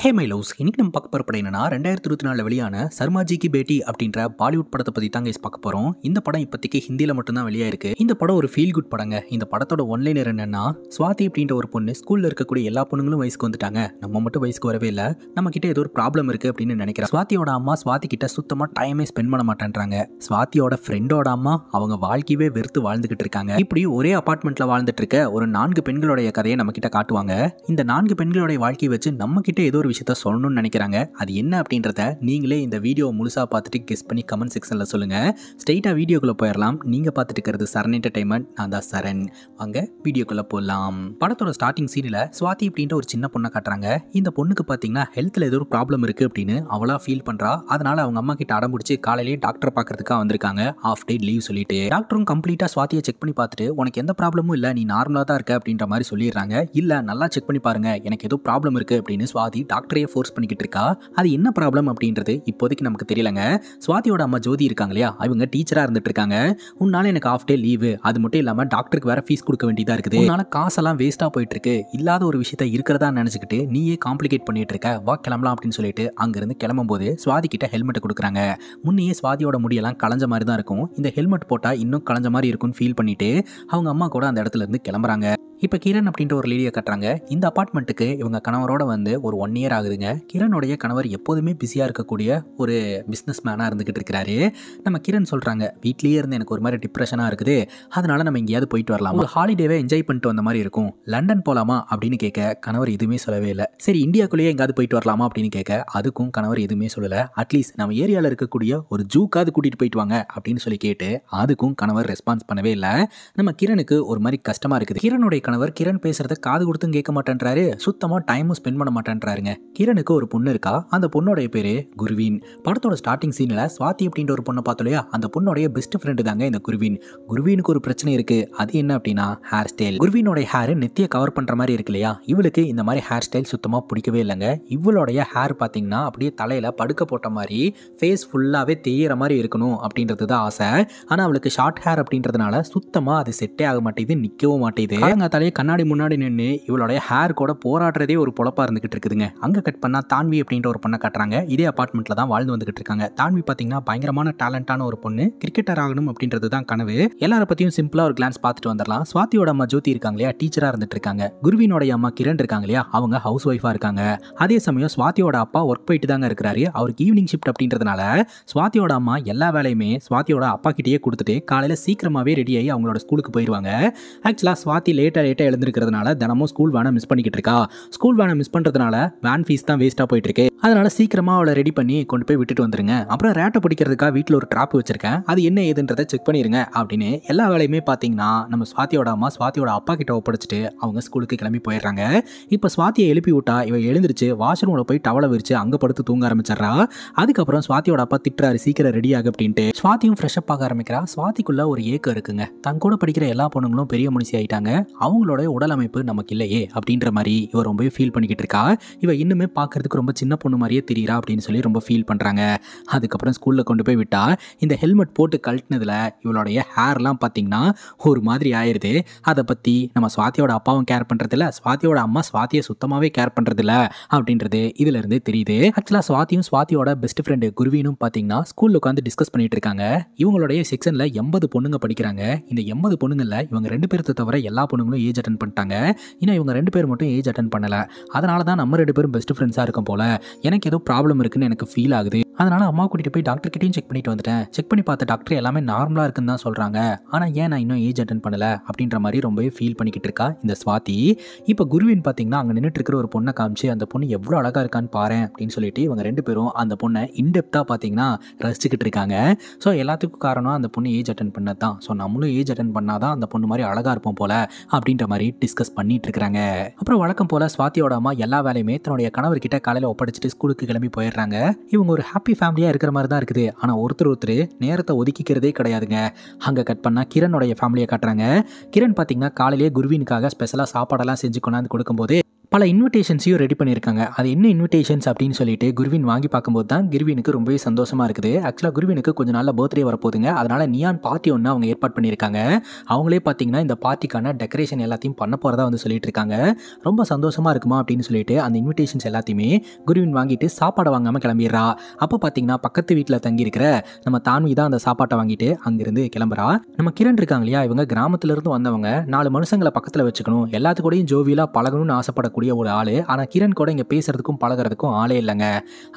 hey my loves இன்னைக்கு நம்ம பார்க்க போகிற படம் என்னன்னா ரெண்டாயிரத்தி இருபத்தி நாலில் வெளியான சர்மாஜி கி பேட்டி அப்படின்ற பாலிவுட் படத்தை பற்றி தாங்க பார்க்க போகிறோம் இந்த படம் இப்போதைக்கு ஹிந்தியில் மட்டும்தான் வெளியாயிருக்கு இந்த படம் ஒரு ஃபீல் குட் படங்க இந்த படத்தோட ஒன்லைனர் என்னன்னா சுவாதி அப்படின்ற ஒரு பொண்ணு ஸ்கூலில் இருக்கக்கூடிய எல்லா பொண்ணுங்களும் வயசுக்கு வந்துட்டாங்க நம்ம மட்டும் வயசுக்கு வரவே இல்லை நம்ம கிட்ட ஏதோ ஒரு ப்ராப்ளம் இருக்குது அப்படின்னு நினைக்கிறேன் சுவாத்தியோட அம்மா சுவாதி கிட்ட சுத்தமாக டைமே ஸ்பெண்ட் பண்ண மாட்டேன்றாங்க சுவாத்தியோட ஃப்ரெண்டோட அம்மா அவங்க வாழ்க்கையவே வெறுத்து வாழ்ந்துகிட்டு இருக்காங்க இப்படி ஒரே அப்பார்ட்மெண்ட்டில் வாழ்ந்துட்டு இருக்க ஒரு நான்கு பெண்களுடைய கதையை நம்ம கிட்ட காட்டுவாங்க இந்த நான்கு பெண்களுடைய வாழ்க்கையை வச்சு நம்ம கிட்ட ஏதோ ஒரு விஷயத்த சொல்லணும்னு நினைக்கிறாங்க அது என்ன அப்படின்றத நீங்களே இந்த வீடியோ முழுசாக பார்த்துட்டு கெஸ் பண்ணி கமெண்ட் செக்ஷனில் சொல்லுங்கள் ஸ்ட்ரெயிட்டாக வீடியோக்குள்ளே போயிடலாம் நீங்கள் பார்த்துட்டு இருக்கிறது சரண் என்டர்டைன்மெண்ட் நான் தான் சரண் வாங்க வீடியோக்குள்ளே போகலாம் படத்தோட ஸ்டார்டிங் சீனில் சுவாதி அப்படின்ற ஒரு சின்ன பொண்ணை காட்டுறாங்க இந்த பொண்ணுக்கு பார்த்தீங்கன்னா ஹெல்த்தில் ஏதோ ஒரு ப்ராப்ளம் இருக்குது அப்படின்னு அவளாக ஃபீல் பண்ணுறா அதனால் அவங்க அம்மா கிட்ட அடம் பிடிச்சி காலையிலேயே டாக்டர் பார்க்கறதுக்காக வந்திருக்காங்க ஆஃப் டே லீவ் சொல்லிட்டு டாக்டரும் கம்ப்ளீட்டாக சுவாத்தியை செக் பண்ணி பார்த்துட்டு உனக்கு எந்த ப்ராப்ளமும் இல்லை நீ நார்மலாக தான் இருக்க அப்படின்ற மாதிரி சொல்லிடுறாங்க இல்லை நல்லா செக் பண்ணி பாருங்க எனக்கு ஏதோ ப்ராப்ளம் இருக்குது அப்படின்னு சுவாதி டாக்டரையே ஃபோர்ஸ் பண்ணிக்கிட்டு இருக்கா அது என்ன ப்ராப்ளம் அப்படின்றது இப்போதைக்கு நமக்கு தெரியலங்க சுவாதியோட அம்மா ஜோதி இருக்காங்க இல்லையா அவங்க டீச்சராக இருந்துட்டு இருக்காங்க உன்னால எனக்கு ஆஃப் டே லீவு அது மட்டும் இல்லாமல் டாக்டருக்கு வேற ஃபீஸ் கொடுக்க வேண்டியதாக இருக்குது உன்னால காசெல்லாம் வேஸ்ட்டாக போயிட்டு இருக்கு இல்லாத ஒரு விஷயத்த இருக்கிறதா நினச்சிக்கிட்டு நீயே காம்ப்ளிகேட் பண்ணிட்டு இருக்க வா கிளம்பலாம் அப்படின்னு சொல்லிட்டு அங்கேருந்து கிளம்பும்போது சுவாதி கிட்ட ஹெல்மெட்டை கொடுக்குறாங்க முன்னையே சுவாதியோட முடியெல்லாம் களைஞ்ச மாதிரி தான் இருக்கும் இந்த ஹெல்மெட் போட்டால் இன்னும் களைஞ்ச மாதிரி இருக்கும்னு ஃபீல் பண்ணிட்டு அவங்க அம்மா கூட அந்த இடத்துல இருந்து கிளம்புறாங்க இப்போ கிரண் அப்படின்ற ஒரு லேடியை கட்டுறாங்க இந்த அப்பார்ட்மெண்ட்டுக்கு இவங்க கணவரோட வந்து ஒரு ஒன் இயர் ஆகுதுங்க கிரணுடைய கணவர் எப்போதுமே பிஸியாக இருக்கக்கூடிய ஒரு பிஸ்னஸ் மேனாக இருந்துக்கிட்டு இருக்கிறாரு நம்ம கிரண் சொல்கிறாங்க வீட்லேயே இருந்து எனக்கு ஒரு மாதிரி டிப்ரெஷனாக இருக்குது அதனால் நம்ம எங்கேயாவது போயிட்டு வரலாம் ஒரு ஹாலிடேவே என்ஜாய் பண்ணிட்டு வந்த மாதிரி இருக்கும் லண்டன் போகலாமா அப்படின்னு கேட்க கணவர் எதுவுமே சொல்லவே இல்லை சரி இந்தியாக்குள்ளேயே எங்காவது போயிட்டு வரலாமா அப்படின்னு கேட்க அதுக்கும் கணவர் எதுவுமே சொல்லலை அட்லீஸ்ட் நம்ம ஏரியாவில் இருக்கக்கூடிய ஒரு ஜூக்காவது கூட்டிகிட்டு போயிட்டு வாங்க அப்படின்னு சொல்லி கேட்டு அதுக்கும் கணவர் ரெஸ்பான்ஸ் பண்ணவே இல்லை நம்ம கிரணுக்கு ஒரு மாதிரி கஷ்டமாக இருக்குது கிரனுடைய கணவர் கிரண் பேசுறத காது கொடுத்தும் கேட்க மாட்டேன்றாரு சுத்தமாக டைமும் ஸ்பெண்ட் பண்ண மாட்டேன்றாருங்க கிரணுக்கு ஒரு பொண்ணு இருக்கா அந்த பொண்ணுடைய பேரு குருவின் படத்தோட ஸ்டார்டிங் சீனில் சுவாதி அப்படின்ற ஒரு பொண்ணை பார்த்தோம் இல்லையா அந்த பொண்ணுடைய பெஸ்ட் ஃப்ரெண்டு தாங்க இந்த குருவின் குருவினுக்கு ஒரு பிரச்சனை இருக்கு அது என்ன அப்படின்னா ஹேர் ஸ்டைல் குருவினோட ஹேர் நித்திய கவர் பண்ணுற மாதிரி இருக்கு இல்லையா இவளுக்கு இந்த மாதிரி ஹேர் ஸ்டைல் சுத்தமாக பிடிக்கவே இல்லைங்க இவளுடைய ஹேர் பார்த்தீங்கன்னா அப்படியே தலையில் படுக்க போட்ட மாதிரி ஃபேஸ் ஃபுல்லாகவே தெய்யிற மாதிரி இருக்கணும் அப்படின்றது தான் ஆசை ஆனால் அவளுக்கு ஷார்ட் ஹேர் அப்படின்றதுனால சுத்தமாக அது செட்டே ஆக மாட்டேங்குது நிற்கவும் மாட்டேங்குது பார்த்தாலே கண்ணாடி முன்னாடி நின்று இவளுடைய ஹேர் கூட போராடுறதே ஒரு பொழப்பாக இருந்துகிட்டு இருக்குதுங்க அங்கே கட் பண்ணால் தான்வி அப்படின்ற ஒரு பொண்ணை காட்டுறாங்க இதே அப்பார்ட்மெண்ட்டில் தான் வாழ்ந்து வந்துகிட்டு இருக்காங்க தான்வி பார்த்தீங்கன்னா பயங்கரமான டேலண்டான ஒரு பொண்ணு கிரிக்கெட்டர் ஆகணும் அப்படின்றது தான் கனவு எல்லாரை பற்றியும் சிம்பிளாக ஒரு கிளான்ஸ் பார்த்துட்டு வந்துடலாம் ஸ்வாதியோட அம்மா ஜோதி இருக்காங்க இல்லையா டீச்சராக இருந்துட்டு இருக்காங்க குருவினுடைய அம்மா கிரண் இருக்காங்க இல்லையா அவங்க ஹவுஸ் ஒய்ஃபாக இருக்காங்க அதே சமயம் சுவாத்தியோட அப்பா ஒர்க் போயிட்டு தாங்க இருக்கிறாரு அவருக்கு ஈவினிங் ஷிஃப்ட் அப்படின்றதுனால சுவாத்தியோட அம்மா எல்லா வேலையுமே ஸ்வாதியோட அப்பா கிட்டேயே கொடுத்துட்டு காலையில் சீக்கிரமாகவே ஆகி அவங்களோட ஸ்கூலுக்கு போயிடுவாங்க ஆக்சுவலாக சுவாத்தி லேட்டாக லேட்டாக எழுந்திருக்கிறதுனால தினமும் ஸ்கூல் வேனை மிஸ் பண்ணிக்கிட்டு இருக்கா ஸ்கூல் வேனை மிஸ் பண்ணுறதுனால வேன் ஃபீஸ் தான் வேஸ்ட்டாக போயிட்டு இருக்கு அதனால சீக்கிரமாக அவளை ரெடி பண்ணி கொண்டு போய் விட்டுட்டு வந்துருங்க அப்புறம் ரேட்டை பிடிக்கிறதுக்காக வீட்டில் ஒரு ட்ராப் வச்சிருக்கேன் அது என்ன ஏதுன்றதை செக் பண்ணிடுங்க அப்படின்னு எல்லா வேலையுமே பார்த்தீங்கன்னா நம்ம சுவாத்தியோட அம்மா சுவாத்தியோட அப்பா கிட்ட ஒப்படைச்சிட்டு அவங்க ஸ்கூலுக்கு கிளம்பி போயிடுறாங்க இப்போ சுவாத்தியை எழுப்பி விட்டா இவ எழுந்திருச்சு வாஷ்ரூமில் போய் டவலை விரிச்சு அங்கே படுத்து தூங்க ஆரம்பிச்சிடுறா அதுக்கப்புறம் சுவாத்தியோட அப்பா திட்டுறாரு சீக்கிரம் ரெடி ஆக அப்படின்ட்டு சுவாத்தியும் ஃப்ரெஷ்அப் ஆக ஆரம்பிக்கிறா சுவாத்திக்குள்ள ஒரு ஏக்கம் இருக்குங்க தன் கூட படிக்கிற எல்லா பொண்ணுங்களும் பெரிய மனுஷி ஆயிட்டாங்க அவங்க அவங்களோட உடல் அமைப்பு நமக்கு இல்லையே அப்படின்ற மாதிரி இவ ரொம்பவே ஃபீல் பண்ணிக்கிட்டு இருக்கா இவ இன்னுமே பார்க்கறதுக்கு ரொம்ப சின்ன பொண்ணு மாதிரியே தெரியுறா அப்படின்னு சொல்லி ரொம்ப ஃபீல் பண்ணுறாங்க அதுக்கப்புறம் ஸ்கூலில் கொண்டு போய் விட்டா இந்த ஹெல்மெட் போட்டு கழட்டினதில் இவளுடைய ஹேர்லாம் பார்த்தீங்கன்னா ஒரு மாதிரி ஆயிடுது அதை பற்றி நம்ம சுவாத்தியோட அப்பாவும் கேர் பண்ணுறதில்ல சுவாத்தியோட அம்மா சுவாத்தியை சுத்தமாகவே கேர் பண்ணுறதில்ல அப்படின்றது இதிலிருந்து தெரியுது ஆக்சுவலாக சுவாத்தியும் சுவாத்தியோட பெஸ்ட் ஃப்ரெண்டு குருவினும் பார்த்தீங்கன்னா ஸ்கூலில் உட்காந்து டிஸ்கஸ் பண்ணிட்டு இருக்காங்க இவங்களுடைய செக்ஷனில் எண்பது பொண்ணுங்க படிக்கிறாங்க இந்த எண்பது பொண்ணுங்களில் இவங்க ரெண்டு பேர்த்த தவிர எல்லா பொண்ணுங்களும் ஏஜ் அட்டன் பண்ணிட்டாங்க ஏன்னா இவங்க ரெண்டு பேர் மட்டும் ஏஜ் அட்டன் பண்ணலை அதனால தான் நம்ம ரெண்டு பேரும் பெஸ்ட் ஃப்ரெண்ட்ஸாக இருக்கும் போல எனக்கு ஏதோ ப்ராப்ளம் இருக்குன்னு எனக்கு ஃபீல் ஆகுது அதனால் அம்மா கூட்டிகிட்டு போய் டாக்டர் கிட்டையும் செக் பண்ணிட்டு வந்துட்டேன் செக் பண்ணி பார்த்த டாக்டர் எல்லாமே நார்மலாக இருக்குன்னு தான் சொல்கிறாங்க ஆனால் ஏன் நான் இன்னும் ஏஜ் அட்டன் பண்ணலை அப்படின்ற மாதிரி ரொம்பவே ஃபீல் பண்ணிக்கிட்டு இருக்கா இந்த ஸ்வாதி இப்போ குருவின் பார்த்தீங்கன்னா அங்கே நின்றுட்டு இருக்கிற ஒரு பொண்ணை காமிச்சு அந்த பொண்ணு எவ்வளோ அழகாக இருக்கான்னு பாரு அப்படின்னு சொல்லிட்டு இவங்க ரெண்டு பேரும் அந்த பொண்ணை இன்டெப்த்தாக பார்த்தீங்கன்னா ரசிச்சுக்கிட்டு இருக்காங்க ஸோ எல்லாத்துக்கும் காரணம் அந்த பொண்ணு ஏஜ் அட்டன் பண்ணது தான் ஸோ நம்மளும் ஏஜ் அட்டன் பண்ணால் தான் அந்த பொண்ணு மாதிரி அழகாக இருப்போம் போல அப்படின்னு அப்படின்ற மாதிரி டிஸ்கஸ் பண்ணிட்டு இருக்காங்க அப்புறம் வழக்கம் போல சுவாத்தியோட அம்மா எல்லா வேலையுமே தன்னுடைய கணவர் கிட்ட காலையில ஒப்படைச்சிட்டு ஸ்கூலுக்கு கிளம்பி போயிடுறாங்க இவங்க ஒரு ஹாப்பி ஃபேமிலியா இருக்கிற மாதிரி தான் இருக்குது ஆனா ஒருத்தர் ஒருத்தர் நேரத்தை ஒதுக்கிக்கிறதே கிடையாதுங்க அங்க கட் பண்ணா கிரணுடைய ஃபேமிலியை காட்டுறாங்க கிரண் பாத்தீங்கன்னா காலையிலேயே குருவினுக்காக ஸ்பெஷலா சாப்பாடெல்லாம் செஞ்சு கொண்டாந்து கொடுக்கும்போது பல இன்விடேஷன்ஸையும் ரெடி பண்ணியிருக்காங்க அது என்ன இன்விடேஷன்ஸ் அப்படின்னு சொல்லிட்டு குருவின் வாங்கி பார்க்கும்போது தான் குருவினுக்கு ரொம்பவே சந்தோஷமாக இருக்குது ஆக்சுவலாக குருவினுக்கு கொஞ்சம் நாளில் பர்த்டே வரப்போகுதுங்க அதனால் நியான் பார்ட்டி ஒன்று அவங்க ஏற்பாடு பண்ணியிருக்காங்க அவங்களே பார்த்தீங்கன்னா இந்த பார்ட்டிக்கான டெக்கரேஷன் எல்லாத்தையும் பண்ண போகிறதா வந்து சொல்லிட்டு இருக்காங்க ரொம்ப சந்தோஷமாக இருக்குமா அப்படின்னு சொல்லிட்டு அந்த இன்விடேஷன்ஸ் எல்லாத்தையுமே குருவின் வாங்கிட்டு சாப்பாடு வாங்காமல் கிளம்பிடுறா அப்போ பார்த்தீங்கன்னா பக்கத்து வீட்டில் தங்கியிருக்கிற நம்ம தான்வி தான் அந்த சாப்பாட்டை வாங்கிட்டு அங்கேருந்து கிளம்புறா நம்ம கிரண் இருக்காங்க இல்லையா இவங்க கிராமத்துலேருந்து வந்தவங்க நாலு மனுஷங்களை பக்கத்தில் வச்சுக்கணும் எல்லாத்துக்கூடையும் ஜோவியலாக பழகணும்னு ஆசைப்பட இருக்கக்கூடிய ஒரு ஆள் ஆனால் கிரண் கூட இங்கே பேசுறதுக்கும் பழகிறதுக்கும் ஆளே இல்லைங்க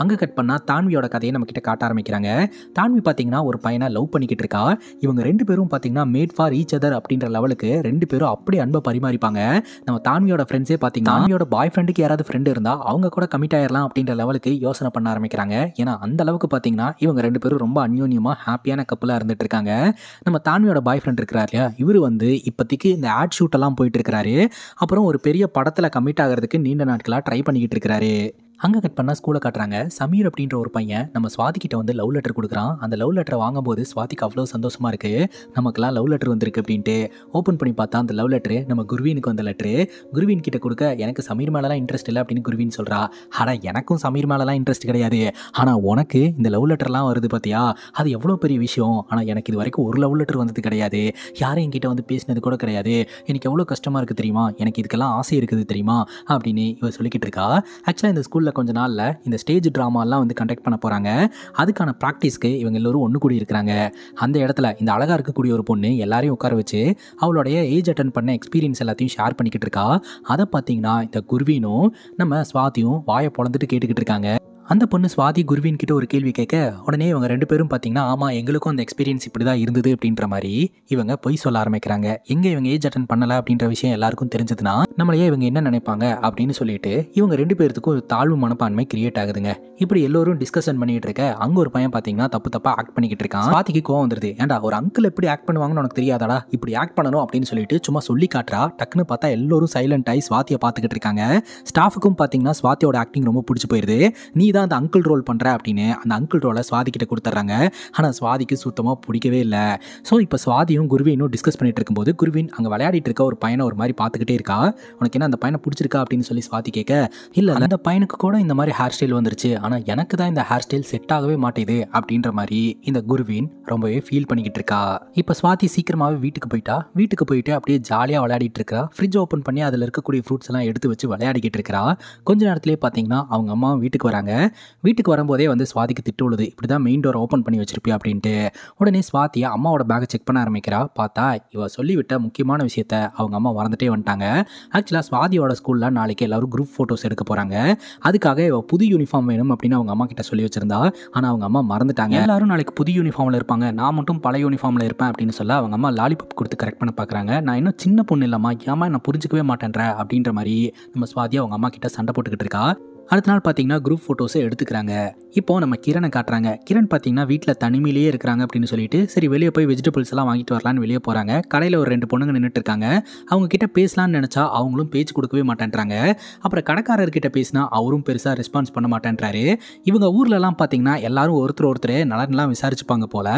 அங்கே கட் பண்ணால் தான்வியோட கதையை நம்ம கிட்ட காட்ட ஆரம்பிக்கிறாங்க தான்வி பார்த்தீங்கன்னா ஒரு பையனை லவ் பண்ணிக்கிட்டு இருக்கா இவங்க ரெண்டு பேரும் பார்த்தீங்கன்னா மேட் ஃபார் ஈச் அதர் அப்படின்ற லெவலுக்கு ரெண்டு பேரும் அப்படி அன்பை பரிமாறிப்பாங்க நம்ம தான்வியோட ஃப்ரெண்ட்ஸே பார்த்தீங்கன்னா தான்வியோட பாய் ஃப்ரெண்டுக்கு யாராவது ஃப்ரெண்டு இருந்தால் அவங்க கூட கமிட் ஆயிடலாம் அப்படின்ற லெவலுக்கு யோசனை பண்ண ஆரம்பிக்கிறாங்க ஏன்னா அந்த அளவுக்கு பார்த்தீங்கன்னா இவங்க ரெண்டு பேரும் ரொம்ப அந்யோன்யமாக ஹாப்பியான கப்பலாக இருந்துட்டு இருக்காங்க நம்ம தான்வியோட பாய் ஃப்ரெண்ட் இருக்கிறார் இல்லையா இவர் வந்து இப்போதைக்கு இந்த ஆட் ஷூட்டெல்லாம் போயிட்டு இருக்கிறாரு அப்புறம் ஒரு பெரிய படத்தில் கமிட் ஆகிறதுக்கு நீண்ட நாட்களாக ட்ரை பண்ணிக்கிட்டு இருக்கிறாரு அங்கே கட் பண்ணால் ஸ்கூலை காட்டுறாங்க சமீர் அப்படின்ற ஒரு பையன் நம்ம சுவாதிக்கிட்ட வந்து லவ் லெட்டர் கொடுக்குறான் அந்த லவ் லெட்டரை வாங்கும்போது சுவாதிக்கு அவ்வளோ சந்தோஷமாக இருக்குது நமக்குலாம் லவ் லெட்டர் வந்திருக்கு அப்படின்ட்டு ஓப்பன் பண்ணி பார்த்தா அந்த லவ் லெட்டரு நம்ம குருவீனுக்கு வந்த லெட்டரு குருவீன் கிட்ட கொடுக்க எனக்கு சமீர் மேலாம் இன்ட்ரெஸ்ட் இல்லை அப்படின்னு குருவின் சொல்கிறா ஆனால் எனக்கும் சமீர் மேலாம் இன்ட்ரெஸ்ட் கிடையாது ஆனால் உனக்கு இந்த லவ் லெட்டர்லாம் வருது பார்த்தியா அது எவ்வளோ பெரிய விஷயம் ஆனால் எனக்கு இது வரைக்கும் ஒரு லவ் லெட்டர் வந்தது கிடையாது யாரும் என்கிட்ட வந்து பேசினது கூட கிடையாது எனக்கு எவ்வளோ கஷ்டமாக இருக்குது தெரியுமா எனக்கு இதுக்கெல்லாம் ஆசை இருக்குது தெரியுமா அப்படின்னு இவ சொல்லிக்கிட்டு இருக்கா ஆக்சுவலாக இந்த ஸ்கூலில் உள்ள கொஞ்ச நாளில் இந்த ஸ்டேஜ் ட்ராமாலாம் வந்து கண்டக்ட் பண்ண போகிறாங்க அதுக்கான ப்ராக்டிஸ்க்கு இவங்க எல்லோரும் ஒன்று கூடி இருக்கிறாங்க அந்த இடத்துல இந்த அழகாக இருக்கக்கூடிய ஒரு பொண்ணு எல்லாரையும் உட்கார வச்சு அவளுடைய ஏஜ் அட்டன் பண்ண எக்ஸ்பீரியன்ஸ் எல்லாத்தையும் ஷேர் பண்ணிக்கிட்டு இருக்கா அதை பார்த்தீங்கன்னா இந்த குருவினும் நம்ம சுவாத்தியும் வாயை பொழந்துட்டு கேட்டுக்கிட்டு இருக்காங்க அந்த பொண்ணு சுவாதி குருவின் கிட்ட ஒரு கேள்வி கேட்க உடனே இவங்க ரெண்டு பேரும் பார்த்தீங்கன்னா ஆமாம் எங்களுக்கும் அந்த எக்ஸ்பீரியன்ஸ் இப்படி தான் இருந்தது அப்படின்ற மாதிரி இவங்க பொய் சொல்ல ஆரம்பிக்கிறாங்க எங்கே இவங்க ஏஜ் அட்டன் பண்ணலை அப்படின்ற விஷயம் எல்லாருக்கும் தெரிஞ்சதுன்னா நம்மளையே இவங்க என்ன நினைப்பாங்க அப்படின்னு சொல்லிட்டு இவங்க ரெண்டு பேருக்கும் ஒரு தாழ்வு மனப்பான்மை கிரியேட் ஆகுதுங்க இப்படி எல்லோரும் டிஸ்கஷன் பண்ணிட்டு இருக்க அங்க ஒரு பையன் பார்த்தீங்கன்னா தப்பு தப்பா ஆக்ட் பண்ணிக்கிட்டு இருக்கான் சுவாதிக்கு கோவம் வந்துருது ஏன்டா ஒரு அங்கிள் எப்படி ஆக்ட் பண்ணுவாங்கன்னு உனக்கு தெரியாதாடா இப்படி ஆக்ட் பண்ணணும் அப்படின்னு சொல்லிட்டு சும்மா சொல்லி காட்டுறா டக்குன்னு பார்த்தா எல்லோரும் சைலண்ட் ஆகி சுவாத்தியை பார்த்துக்கிட்டு இருக்காங்க ஸ்டாஃபுக்கும் பார்த்தீங்கன்னா சுவாத்தியோட ஆக்டிங் ரொம்ப பிடிச்சி போயிருது நீ தான் தான் அந்த அங்கிள் ரோல் பண்ணுற அப்படின்னு அந்த அங்கிள் ரோலை கிட்ட கொடுத்துட்றாங்க ஆனால் சுவாதிக்கு சுத்தமாக பிடிக்கவே இல்லை ஸோ இப்போ சுவாதியும் குருவினும் டிஸ்கஸ் பண்ணிட்டு இருக்கும்போது குருவின் அங்கே விளையாடிட்டு இருக்க ஒரு பையனை ஒரு மாதிரி பார்த்துக்கிட்டே இருக்கா உனக்கு என்ன அந்த பையனை பிடிச்சிருக்கா அப்படின்னு சொல்லி சுவாதி கேட்க இல்லை அந்த பையனுக்கு கூட இந்த மாதிரி ஹேர் ஸ்டைல் வந்துருச்சு ஆனால் எனக்கு தான் இந்த ஹேர் ஸ்டைல் செட் ஆகவே மாட்டேது அப்படின்ற மாதிரி இந்த குருவின் ரொம்பவே ஃபீல் பண்ணிக்கிட்டு இருக்கா இப்போ சுவாதி சீக்கிரமாகவே வீட்டுக்கு போயிட்டா வீட்டுக்கு போயிட்டு அப்படியே ஜாலியாக விளையாடிட்டு இருக்கா ஃப்ரிட்ஜ் ஓப்பன் பண்ணி அதில் இருக்கக்கூடிய ஃப்ரூட்ஸ் எல்லாம் எடுத்து வச்சு விளையாடிக்கிட்டு இருக்கிறா கொஞ்ச நேரத்துலேயே பார்த்தீங்கன்னா அவங்க அம்மா வீட்டுக்கு வராங்க வீட்டுக்கு வரும்போதே வந்து சுவாதிக்கு திட்டு உள்ளது இப்படி தான் மெயின் டோர் ஓப்பன் பண்ணி வச்சிருப்பியா அப்படின்ட்டு உடனே சுவாத்தியா அம்மாவோட பேக்கை செக் பண்ண ஆரம்பிக்கிறா பார்த்தா இவ சொல்லிவிட்ட முக்கியமான விஷயத்த அவங்க அம்மா மறந்துட்டே வந்துட்டாங்க ஆக்சுவலாக சுவாதியோட ஸ்கூலில் நாளைக்கு எல்லாரும் குரூப் ஃபோட்டோஸ் எடுக்க போகிறாங்க அதுக்காக இவ புது யூனிஃபார்ம் வேணும் அப்படின்னு அவங்க அம்மா கிட்ட சொல்லி வச்சிருந்தா ஆனால் அவங்க அம்மா மறந்துட்டாங்க எல்லாரும் நாளைக்கு புது யூனிஃபார்மில் இருப்பாங்க நான் மட்டும் பழைய யூனிஃபார்மில் இருப்பேன் அப்படின்னு சொல்ல அவங்க அம்மா லாலிபப் கொடுத்து கரெக்ட் பண்ண பார்க்குறாங்க நான் இன்னும் சின்ன பொண்ணு இல்லாமா ஏமா நான் புரிஞ்சிக்கவே மாட்டேன்ற அப்படின்ற மாதிரி நம்ம ஸ்வாதியா அவங்க அம்மா கிட்ட சண்டை போட்டுக்கிட்டு இருக்கா அடுத்த நாள் பார்த்தீங்கன்னா குரூப் ஃபோட்டோஸை எடுத்துக்கிறாங்க இப்போ நம்ம கிரணை காட்டுறாங்க கிரண் பார்த்தீங்கன்னா வீட்டில் தனிமையிலேயே இருக்கிறாங்க அப்படின்னு சொல்லிட்டு சரி வெளியே போய் வெஜிடபிள்ஸ் எல்லாம் வாங்கிட்டு வரலான்னு வெளியே போகிறாங்க கடையில் ஒரு ரெண்டு பொண்ணுங்க நின்றுட்டு இருக்காங்க அவங்க கிட்ட பேசலான்னு நினச்சா அவங்களும் பேச்சு கொடுக்கவே மாட்டேன்றாங்க அப்புறம் கடைக்காரர்கிட்ட பேசினா அவரும் பெருசாக ரெஸ்பான்ஸ் பண்ண மாட்டேன்றாரு இவங்க ஊர்லலாம் பார்த்தீங்கன்னா எல்லாரும் ஒருத்தர் ஒருத்தர் நலன்லாம் விசாரிச்சுப்பாங்க போல்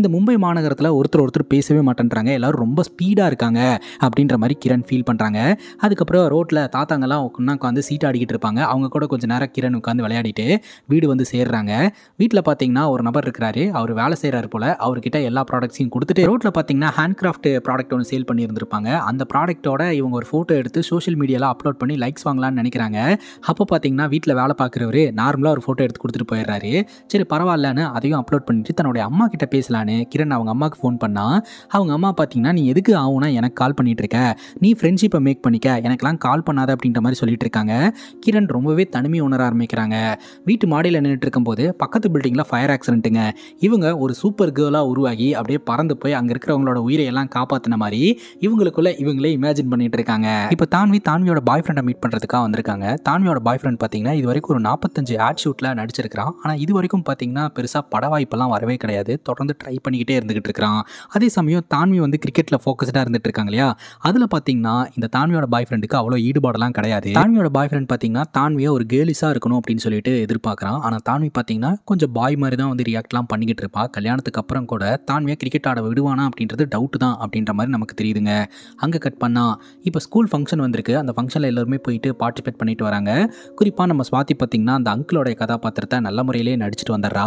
இந்த மும்பை மாநகரத்தில் ஒருத்தர் ஒருத்தர் பேசவே மாட்டேன்றாங்க எல்லாரும் ரொம்ப ஸ்பீடாக இருக்காங்க அப்படின்ற மாதிரி கிரண் ஃபீல் பண்ணுறாங்க அதுக்கப்புறம் ரோட்டில் தாத்தாங்கெல்லாம் ஒன்றா உட்காந்து சீட் ஆடிக்கிட்டு இருப்பாங்க அவங்க கூட கொஞ்ச நேரம் கிரண் உட்காந்து விளையாடிட்டு வீடு வந்து சேர்றாங்க வீட்டில் பார்த்தீங்கன்னா ஒரு நபர் இருக்கிறாரு அவர் வேலை செய்கிறாரு போல் அவர்கிட்ட எல்லா ப்ராடக்ட்ஸையும் கொடுத்துட்டு ரோட்டில் பார்த்தீங்கன்னா ஹேண்ட்கிராஃப்ட் ப்ராடக்ட் ஒன்று சேல் பண்ணியிருந்திருப்பாங்க அந்த ப்ராடக்ட்டோட இவங்க ஒரு ஃபோட்டோ எடுத்து சோஷியல் மீடியாவில் அப்லோட் பண்ணி லைக்ஸ் வாங்கலாம்னு நினைக்கிறாங்க அப்போ பார்த்தீங்கன்னா வீட்டில் வேலை பார்க்குறவர் நார்மலாக ஒரு ஃபோட்டோ எடுத்து கொடுத்துட்டு போயிடுறாரு சரி பரவாயில்லன்னு அதையும் அப்லோட் பண்ணிட்டு தன்னுடைய அம்மா கிட்ட பேசலான்னு கிரண் அவங்க அம்மாவுக்கு ஃபோன் பண்ணால் அவங்க அம்மா பார்த்தீங்கன்னா நீ எதுக்கு ஆகும்னா எனக்கு கால் பண்ணிட்டு இருக்க நீ ஃப்ரெண்ட்ஷிப்பை மேக் பண்ணிக்க எனக்கெல்லாம் கால் பண்ணாத அப்படின்ற மாதிரி சொல்லிட்டு இருக்காங்க கிரண் ரொம்பவே தனி கடுமையை உணர ஆரம்பிக்கிறாங்க வீட்டு மாடியில் நின்றுட்டு இருக்கும்போது பக்கத்து பில்டிங்கில் ஃபயர் ஆக்சிடென்ட்டுங்க இவங்க ஒரு சூப்பர் கேர்ளாக உருவாகி அப்படியே பறந்து போய் அங்கே இருக்கிறவங்களோட உயிரை எல்லாம் காப்பாற்றின மாதிரி இவங்களுக்குள்ள இவங்களே இமேஜின் பண்ணிட்டு இருக்காங்க இப்போ தான்வி தான்வியோட பாய் ஃப்ரெண்டை மீட் பண்ணுறதுக்காக வந்திருக்காங்க தான்வியோட பாய் ஃப்ரெண்ட் பார்த்தீங்கன்னா இது வரைக்கும் ஒரு நாற்பத்தஞ்சு ஆட் ஷூட்டில் நடிச்சிருக்கிறான் ஆனால் இது வரைக்கும் பார்த்தீங்கன்னா பெருசாக பட வாய்ப்பெல்லாம் வரவே கிடையாது தொடர்ந்து ட்ரை பண்ணிக்கிட்டே இருந்துகிட்டு இருக்கிறான் அதே சமயம் தான்வி வந்து கிரிக்கெட்டில் ஃபோக்கஸ்டாக இருந்துட்டு இருக்காங்க இல்லையா அதில் பார்த்தீங்கன்னா இந்த தான்வியோட பாய் ஃப்ரெண்டுக்கு அவ்வளோ ஈடுபாடெல்லாம் கிடையாது தான்வியோட பாய் ஃப்ரெண்ட் பார்த்தீங்கன்னா தான்வியை ஒரு கேர்ளிஸாக இருக்கணும் அப்படின்னு சொல்லிட்டு எதிர்பார்க்குறான் ஆனால் தான்வி பார்த்தீங்கன்னா கொஞ்சம் பாய் மாதிரி தான் வந்து ரியாக்ட்லாம் பண்ணிக்கிட்டு இருப்பா கல்யாணத்துக்கு அப்புறம் கூட தான்வியாக கிரிக்கெட் ஆட விடுவானா அப்படின்றது டவுட்டு தான் அப்படின்ற மாதிரி நமக்கு தெரியுதுங்க அங்கே கட் பண்ணால் இப்போ ஸ்கூல் ஃபங்க்ஷன் வந்திருக்கு அந்த ஃபங்க்ஷனில் எல்லோருமே போயிட்டு பார்ட்டிசிபேட் பண்ணிட்டு வராங்க குறிப்பாக நம்ம சுவாதி பார்த்திங்கன்னா அந்த அங்கிளோடைய கதாபாத்திரத்தை நல்ல முறையிலே நடிச்சிட்டு வந்துடுறா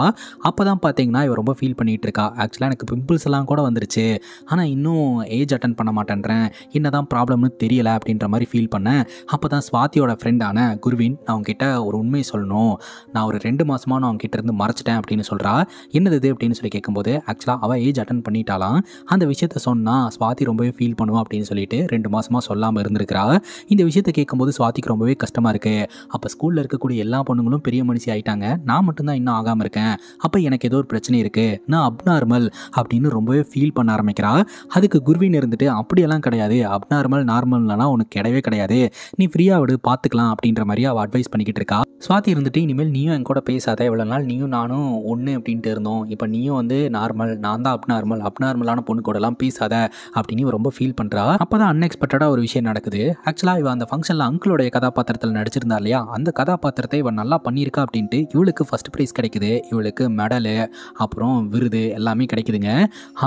அப்போ தான் பார்த்தீங்கன்னா இவ ரொம்ப ஃபீல் பண்ணிகிட்டு இருக்கா ஆக்சுவலாக எனக்கு பிம்பிள்ஸ் எல்லாம் கூட வந்துருச்சு ஆனால் இன்னும் ஏஜ் அட்டன் பண்ண மாட்டேன்றேன் என்ன தான் ப்ராப்ளம்னு தெரியலை அப்படின்ற மாதிரி ஃபீல் பண்ணேன் அப்போ தான் சுவாத்தியோட ஃப்ரெண்டான குருவின் அவங்க கிட்ட ஒரு உண்மையை சொல்லணும் நான் ஒரு ரெண்டு மாதமாக நான் அவங்க இருந்து மறைச்சிட்டேன் அப்படின்னு சொல்கிறா என்னது இது அப்படின்னு சொல்லி கேட்கும்போது ஆக்சுவலாக அவள் ஏஜ் அட்டன் பண்ணிட்டாலாம் அந்த விஷயத்த சொன்னால் சுவாதி ரொம்பவே ஃபீல் பண்ணுவோம் அப்படின்னு சொல்லிட்டு ரெண்டு மாதமாக சொல்லாமல் இருந்திருக்கிறா இந்த விஷயத்தை கேட்கும்போது ஸ்வாதிக்கு ரொம்பவே கஷ்டமாக இருக்குது அப்போ ஸ்கூலில் இருக்கக்கூடிய எல்லா பொண்ணுங்களும் பெரிய மனுஷி ஆகிட்டாங்க நான் மட்டும்தான் இன்னும் ஆகாமல் இருக்கேன் அப்போ எனக்கு ஏதோ ஒரு பிரச்சனை இருக்குது நான் அப்நார்மல் அப்படின்னு ரொம்பவே ஃபீல் பண்ண ஆரம்பிக்கிறா அதுக்கு குருவின் இருந்துட்டு அப்படியெல்லாம் கிடையாது அப்நார்மல் நார்மல்னா உனக்கு கிடையவே கிடையாது நீ ஃப்ரீயாக விடு பார்த்துக்கலாம் அப்படின்ற மாதிரி அவள் அட்வைஸ் பண்ணி பண்ணிக்கிட்டு இருக்கா சுவாதி இருந்துட்டு இனிமேல் நீயும் என் கூட பேசாத இவ்வளோ நாள் நீயும் நானும் ஒன்று அப்படின்ட்டு இருந்தோம் இப்போ நீயும் வந்து நார்மல் நான் தான் அப் நார்மல் அப் நார்மலான பொண்ணு கூடலாம் பேசாத அப்படின்னு ரொம்ப ஃபீல் பண்ணுறா அப்போ தான் அன்எக்ஸ்பெக்டடாக ஒரு விஷயம் நடக்குது ஆக்சுவலாக இவன் அந்த ஃபங்க்ஷனில் அங்கிளோடைய கதாபாத்திரத்தில் நடிச்சிருந்தா இல்லையா அந்த கதாபாத்திரத்தை இவன் நல்லா பண்ணியிருக்கா அப்படின்ட்டு இவளுக்கு ஃபஸ்ட் ப்ரைஸ் கிடைக்குது இவளுக்கு மெடலு அப்புறம் விருது எல்லாமே கிடைக்குதுங்க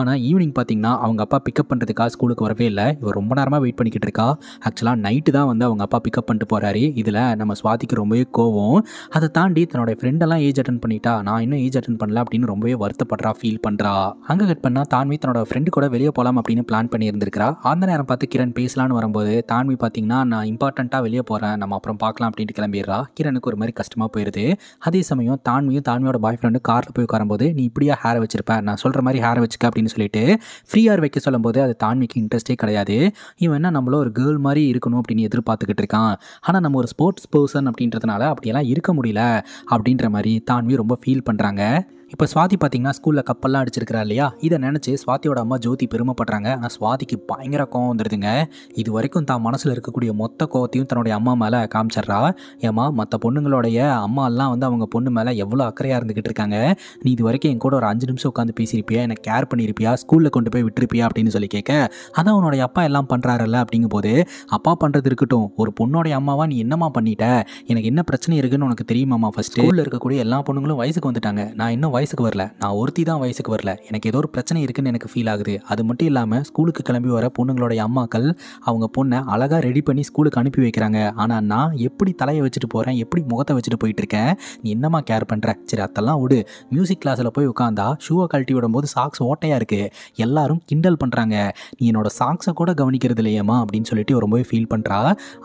ஆனால் ஈவினிங் பார்த்தீங்கன்னா அவங்க அப்பா பிக்கப் பண்ணுறதுக்காக ஸ்கூலுக்கு வரவே இல்லை இவர் ரொம்ப நேரமாக வெயிட் பண்ணிக்கிட்டு இருக்கா ஆக்சுவலாக நைட்டு தான் வந்து அவங்க அப்பா பிக்கப் பண்ணிட்டு போகிறாரு இதில் நம்ம சுவாதிக்கு ரொம்பவே கோவம் இருக்கும் அதை தாண்டி தன்னோடய ஃப்ரெண்டெல்லாம் ஏஜ் அட்டன் பண்ணிட்டா நான் இன்னும் ஏஜ் அட்டன் பண்ணல அப்படின்னு ரொம்பவே வருத்தப்படுறா ஃபீல் பண்ணுறா அங்கே கட் பண்ணால் தான்வி தன்னோட ஃப்ரெண்டு கூட வெளியே போகலாம் அப்படின்னு பிளான் பண்ணியிருந்திருக்கிறா அந்த நேரம் பார்த்து கிரண் பேசலான்னு வரும்போது தான்வி பார்த்தீங்கன்னா நான் இம்பார்ட்டண்ட்டாக வெளியே போகிறேன் நம்ம அப்புறம் பார்க்கலாம் அப்படின்ட்டு கிளம்பிடுறா கிரனுக்கு ஒரு மாதிரி கஷ்டமாக போயிடுது அதே சமயம் தான்வியும் தான்வியோட பாய் ஃப்ரெண்டு காரில் போய் உட்காரும்போது நீ இப்படியா ஹேர் வச்சிருப்பேன் நான் சொல்கிற மாதிரி ஹேர் வச்சுக்க அப்படின்னு சொல்லிட்டு ஃப்ரீயாக வைக்க சொல்லும்போது அது தான்விக்கு இன்ட்ரெஸ்ட்டே கிடையாது இவன் என்ன நம்மள ஒரு கேர்ள் மாதிரி இருக்கணும் அப்படின்னு எதிர்பார்த்துக்கிட்டு இருக்கான் ஆனால் நம்ம ஒரு ஸ்போர்ட்ஸ் பர்சன் அப்படின்றதுனால அப்படி இப்படியெல்லாம் இருக்க முடியல அப்படின்ற மாதிரி தான்வி ரொம்ப ஃபீல் பண்ணுறாங்க இப்போ சுவாதி பார்த்தீங்கன்னா ஸ்கூலில் கப்பல்லாம் அடிச்சிருக்கிறா இல்லையா இதை நினச்சி சுவாதியோட அம்மா ஜோதி பெருமைப்படுறாங்க ஆனால் சுவாதிக்கு பயங்கர கோவம் வந்துடுதுங்க இது வரைக்கும் தான் மனசில் இருக்கக்கூடிய மொத்த கோவத்தையும் தன்னுடைய அம்மா மேலே காமிச்சிட்றா ஏமா மற்ற பொண்ணுங்களுடைய அம்மாலாம் வந்து அவங்க பொண்ணு மேலே எவ்வளோ அக்கறையாக இருந்துக்கிட்டு இருக்காங்க நீ இது வரைக்கும் என் கூட ஒரு அஞ்சு நிமிஷம் உட்காந்து பேசியிருப்பியா எனக்கு கேர் பண்ணியிருப்பியா ஸ்கூலில் கொண்டு போய் விட்டுருப்பியா அப்படின்னு சொல்லி கேட்க அதான் உன்னுடைய அப்பா எல்லாம் பண்ணுறாருல்ல அப்படிங்கும்போது அப்பா பண்ணுறது இருக்கட்டும் ஒரு பொண்ணோடைய அம்மாவா நீ என்னம்மா பண்ணிட்ட எனக்கு என்ன பிரச்சனை இருக்குன்னு உனக்கு தெரியுமாம்மா ஃபஸ்ட்டு ஸ்கூலில் இருக்கக்கூடிய எல்லா பொண்ணுங்களும் வயசுக்கு வந்துட்டாங்க நான் இன்னும் வயசு வயசுக்கு வரல நான் ஒருத்தி தான் வயசுக்கு வரல எனக்கு ஏதோ ஒரு பிரச்சனை இருக்குன்னு எனக்கு ஃபீல் ஆகுது அது மட்டும் இல்லாமல் ஸ்கூலுக்கு கிளம்பி வர பொண்ணுங்களுடைய அம்மாக்கள் அவங்க பொண்ணை அழகாக ரெடி பண்ணி ஸ்கூலுக்கு அனுப்பி வைக்கிறாங்க ஆனால் நான் எப்படி தலையை வச்சுட்டு போகிறேன் எப்படி முகத்தை வச்சுட்டு போயிட்டு இருக்கேன் நீ என்னம்மா கேர் பண்ணுற சரி அதெல்லாம் விடு மியூசிக் கிளாஸில் போய் உட்காந்தா ஷூவை கழட்டி விடும்போது சாக்ஸ் ஓட்டையாக இருக்குது எல்லாரும் கிண்டல் பண்ணுறாங்க நீ என்னோட சாக்ஸை கூட கவனிக்கிறது இல்லையம்மா அப்படின்னு சொல்லிட்டு ரொம்பவே ஃபீல் பண்ணுறா